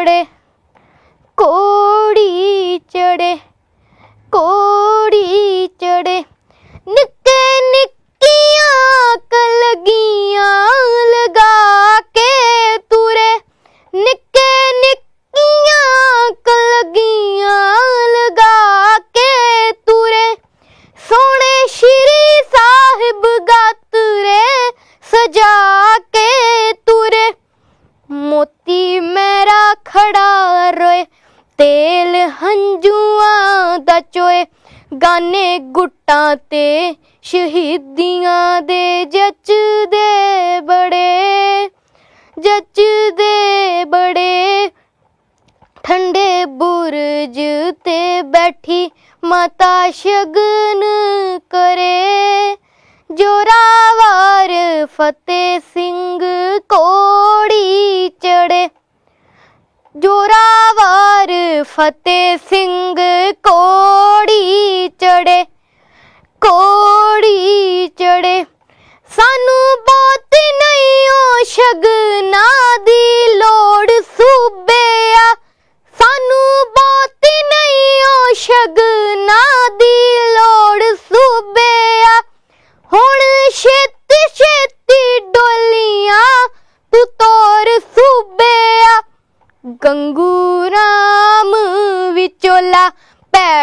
ਚੜੇ ਕੋੜੀ ਚੜੇ ਕੋ ਤੇ ਸ਼ਹੀਦੀਆਂ ਦੇ ਜੱਚ ਦੇ ਬੜੇ ਜੱਚ ਦੇ ਬੜੇ ਠੰਡੇ ਬੁਰਜ ਤੇ ਬੈਠੀ ਮਾਤਾ ਸ਼ਗਨ ਕਰੇ ਜੋਰਾਵਰ ਫਤਿਹ ਸਿੰਘ ਕੋੜੀ ਚੜੇ ਜੋਰਾਵਰ ਫਤਿਹ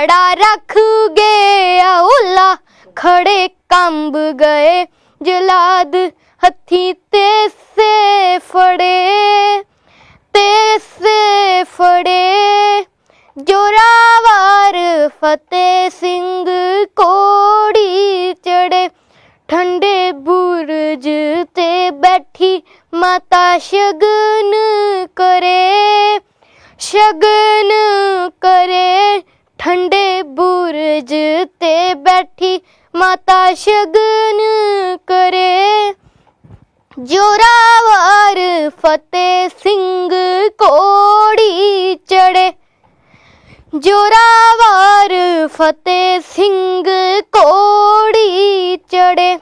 खड़ा रख गए औला खड़े कंब गए जलाद हथी ते से फड़े ते से फड़े जोरावार फतेह सिंह कोड़ी चढ़े ठंडे बुरज ते बैठी माता शगन करे शगन करे ठंडे ਕਾਰਜ ਤੇ ਬੈਠੀ ਮਾਤਾ ਸ਼ਗਨ ਕਰੇ ਜੋਰਾਵਰ ਫਤਿਹ ਸਿੰਘ ਕੋੜੀ ਚੜੇ ਜੋਰਾਵਰ ਫਤਿਹ ਸਿੰਘ ਕੋੜੀ ਚੜੇ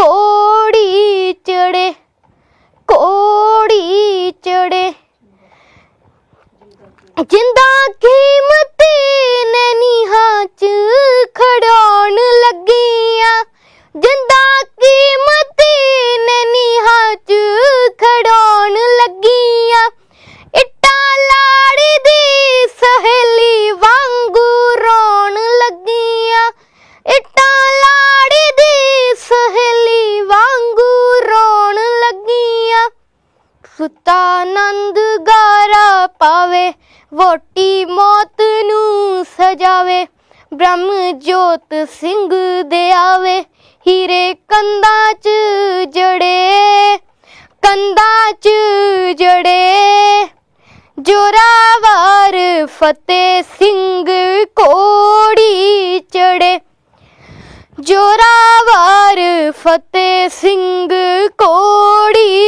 ਕੋੜੀ ਚੜੇ ਕੋੜੀ ਚੜੇ ਜਿੰਦਾ ਕੇ ਹੀਰੇ ਕੰਦਾ ਚ ਜੜੇ ਕੰਦਾ ਚ ਜੜੇ ਜੋਰਾਵਰ ਫਤਿਹ ਸਿੰਘ ਕੋੜੀ ਚੜੇ ਜੋਰਾਵਰ ਫਤਿਹ ਸਿੰਘ ਕੋੜੀ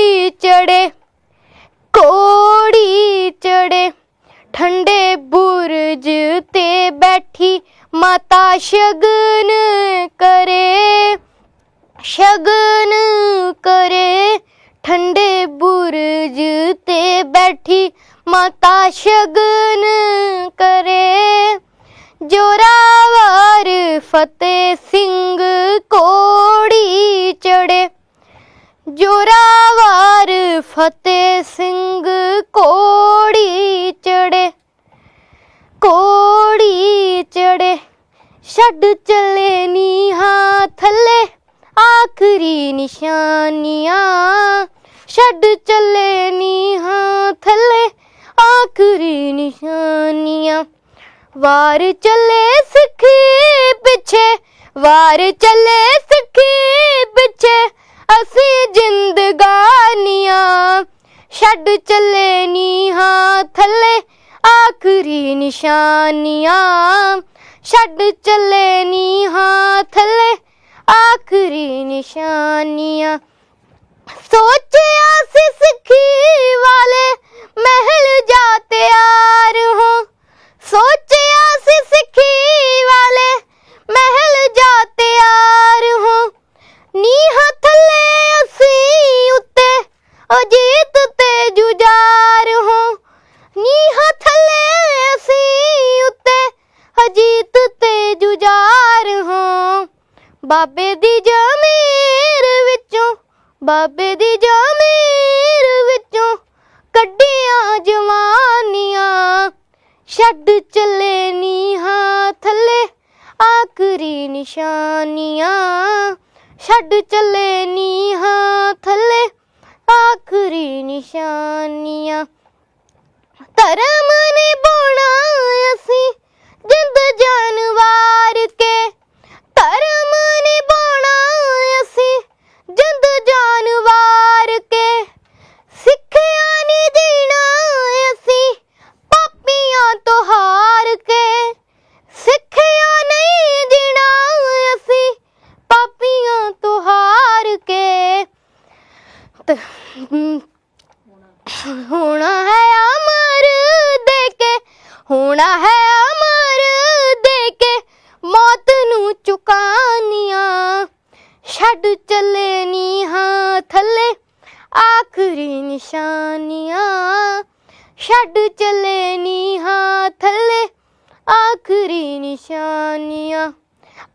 ਤਾ ਸ਼ਗਨ ਕਰੇ ਜੋਰਾਵਰ ਫਤਿਹ ਸਿੰਘ ਕੋੜੀ ਚੜੇ ਜੋਰਾਵਰ ਫਤਿਹ ਸਿੰਘ ਕੋੜੀ ਚੜੇ ਕੋੜੀ ਚੜੇ ਛੱਡ ਚਲੇ ਨੀ ਹਾਂ ਥੱਲੇ ਆਖਰੀ ਨਿਸ਼ਾਨੀਆਂ ਛੱਡ ਚਲੇ ਨੀ ਹਾਂ ਥੱਲੇ ਆਖਰੀ ਨਿਸ਼ਾਨੀਆਂ ਵਾਰ ਚੱਲੇ ਸਖੀ ਪਿੱਛੇ ਵਾਰ ਚੱਲੇ ਸਖੀ ਪਿੱਛੇ ਅਸੀਂ ਜ਼ਿੰਦਗਾਨੀਆਂ ਛੱਡ ਚੱਲੇ ਨੀ ਹਾਂ ਥੱਲੇ ਆਖਰੀ ਨਿਸ਼ਾਨੀਆਂ ਛੱਡ ਚੱਲੇ ਨੀ ਹਾਂ ਥੱਲੇ ਆਖਰੀ ਨਿਸ਼ਾਨੀਆਂ ਸੋਚਿਆ ਬਾਬੇ ਦੀ ਜ਼ਮੀਰ ਵਿੱਚੋਂ ਬਾਬੇ ਦੀ ਜ਼ਮੀਰ ਵਿੱਚੋਂ ਕੱਢੀਆਂ ਜਵਾਨੀਆਂ ਛੱਡ ਚੱਲੇ ਨੀ ਹਾਂ ਥੱਲੇ ਆਖਰੀ ਨਿਸ਼ਾਨੀਆਂ ਛੱਡ ਚੱਲੇ ਨੀ ਹਾਂ ਥੱਲੇ ਆਖਰੀ ਨਿਸ਼ਾਨੀਆਂ ਧਰਮ ਬੋਣਾ ਅਸੀਂ ਜਿੰਦ ਜਾਨਵਾਰ ਕੇ ਹੋਣਾ ਹੈ ਅਮਰ ਦੇ ਕੇ ਹੋਣਾ ਹੈ ਅਮਰ ਦੇ ਕੇ ਮੌਤ ਨੂੰ ਚੁਕਾਨੀਆਂ ਛੱਡ ਚੱਲੇ ਨੀ ਹਾਂ ਥੱਲੇ ਆਖਰੀ ਨਿਸ਼ਾਨੀਆਂ ਛੱਡ ਚੱਲੇ ਨੀ ਹਾਂ ਥੱਲੇ ਆਖਰੀ ਨਿਸ਼ਾਨੀਆਂ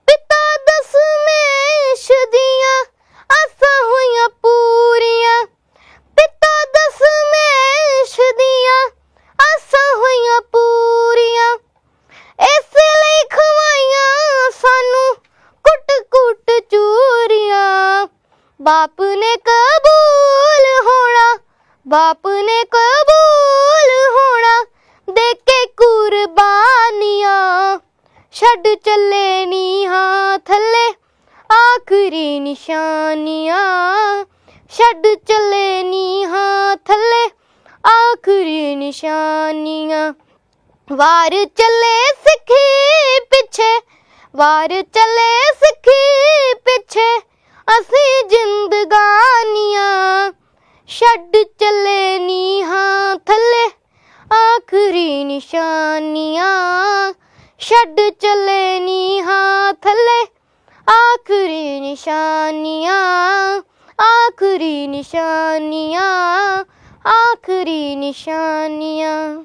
ਪਿਤਾ ਦਸਮੇਸ਼ ਦੀਆਂ ਅਸਾਂ ਹੋਈਆਂ ਪੂਰੀਆਂ ਕੁਛ ਦੀਆਂ ਆਸਾਂ ਹੋਈਆਂ ਪੂਰੀਆਂ ਇਸ ਲਈ ਖਵਾਈਆਂ ਸਾਨੂੰ ਕੁੱਟ ਕੁੱਟ ਚੂਰੀਆਂ ਬਾਪ ਨੇ ਕਬੂਲ ਹੋਣਾ ਬਾਪ ਨੇ ਕਬੂਲ ਹੋਣਾ ਦੇ ਕੇ ਕੁਰਬਾਨੀਆਂ ਛੱਡ ਚੱਲੇ ਨੀ ਹਾਂ ਥੱਲੇ ਆਖਰੀ ਨਿਸ਼ਾਨੀਆਂ ਛੱਡ ਚੱਲੇ ਨੀ ਹਾਂ ਥੱਲੇ ਆਖਰੀ ਨਿਸ਼ਾਨੀਆਂ ਵਾਰ ਚੱਲੇ ਸਿੱਖੀ ਪਿੱਛੇ ਵਾਰ ਚੱਲੇ ਸਿੱਖੀ ਪਿੱਛੇ ਅਸੀਂ ਜ਼ਿੰਦਗਾਨੀਆਂ ਛੱਡ ਚੱਲੇ ਹਾਂ ਥੱਲੇ ਆਖਰੀ ਨਿਸ਼ਾਨੀਆਂ ਛੱਡ ਚੱਲੇ ਹਾਂ ਥੱਲੇ ਆਖਰੀ ਨਿਸ਼ਾਨੀਆਂ ਆਖਰੀ ਨਿਸ਼ਾਨੀਆਂ ਆਖਰੀ ਨਿਸ਼ਾਨੀਆਂ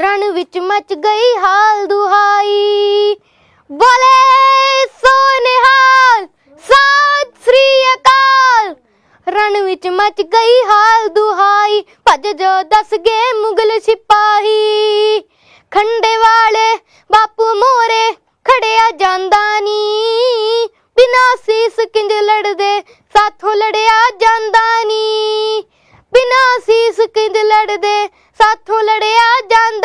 ਰਣ ਵਿੱਚ ਮਚ ਗਈ ਹਾਲ ਦੁਹਾਈ ਬੋਲੇ ਸੋਨਿਹਾਲ ਸਤ ਸ੍ਰੀ ਅਕਾਲ ਰਣ ਵਿੱਚ ਮਚ ਗਈ ਹਾਲ ਦੁਹਾਈ ਭੱਜ ਜੋ ਦਸ ਗਏ ਮੁਗਲ ਸਿਪਾਹੀ ਖੰਡੇ ਵਾਲੇ ਬਾਪੂ ਮੋਰੇ ਖੜਿਆ ਜਾਂਦਾ ਨਹੀਂ ਬਿਨਾ ਸੀਸ ਕਿੰਜ ਲੜਦੇ ਸਾਥੋਂ ਲੜਿਆ ਜਾਂਦਾ ਨਹੀਂ ਬਿਨਾ ਸੀਸ ਕਿੰਜ ਲੜਦੇ ਸਾਥੋਂ ਲੜਿਆ ਜਾਂਦਾ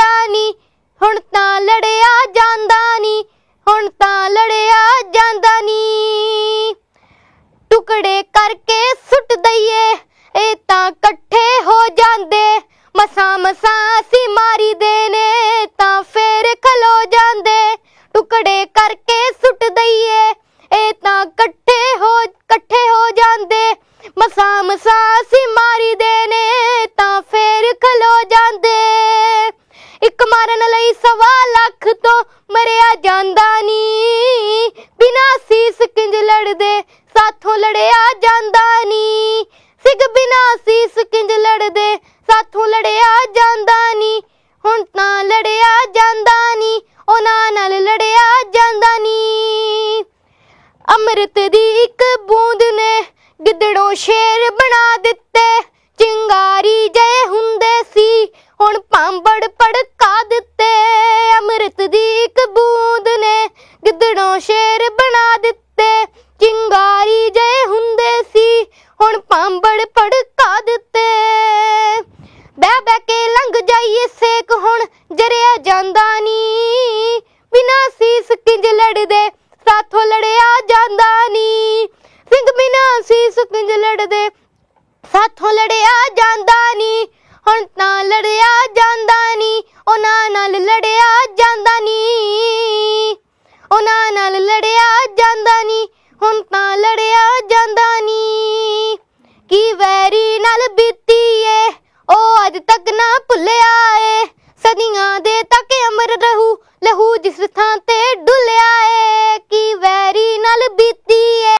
ਇਕੱਠੇ ਕਰਕੇ ਸੁੱਟ ਦਈਏ ਇਹ ਤਾਂ ਇਕੱਠੇ ਹੋ ਇਕੱਠੇ ਹੋ ਜਾਂਦੇ ਮਸਾ ਮਸਾ ਸੀ ਮਾਰੀ ਦੇ ਨੇ ਤਾਂ ਫੇਰ ਖਲੋ ਜਾਂਦੇ ਇੱਕ ਮਾਰਨ ਲਈ ਸਵਾ ਲੱਖ ਤੋਂ ਮਰਿਆ ਜਾਂਦਾ ਨਹੀਂ ਬਿਨਾ ਸੀਸ ਕਿੰਜ ਲੜਦੇ ਸਾਥੋਂ ਲੜਿਆ ਜਾਂਦਾ ਨਹੀਂ ਸਿਗ ਬਿਨਾ ਸੀਸ ਕਿੰਜ ਲੜਦੇ ਸਾਥੋਂ ਲੜਿਆ ਜਾਂਦਾ ਨਹੀਂ ਹੁਣ ਤਾਂ ਲੜਿਆ ਜਾਂਦਾ ਨਹੀਂ ਉਹਨਾਂ ਨਾਲ ਲੜਿਆ ਜਾਂਦਾ ਨਹੀਂ ਅੰਮ੍ਰਿਤ ਦੀ ਇੱਕ ਬੂੰਦ ਨੇ ਗਿੱਦੜੋਂ ਸ਼ੇਰ ਬਣਾ ਦਿੱਤੇ ਚਿੰਗ ਨਾਲ ਲੜਿਆ ਜਾਂਦਾ ਨਹੀਂ ਹੁਣ ਤਾਂ ਲੜਿਆ ਜਾਂਦਾ ਨਹੀਂ ਕੀ ਵੈਰੀ ਨਾਲ ਬੀਤੀ ਏ ਉਹ ਅੱਜ ਤੱਕ ਨਾ ਭੁੱਲਿਆ ਏ ਸਦੀਆਂ ਦੇ ਤੱਕ ਅਮਰ ਰਹੂ ਲਹੂ ਜਿਸ ਥਾਂ ਤੇ ਡੁੱਲਿਆ ਏ ਕੀ ਵੈਰੀ ਨਾਲ ਬੀਤੀ ਏ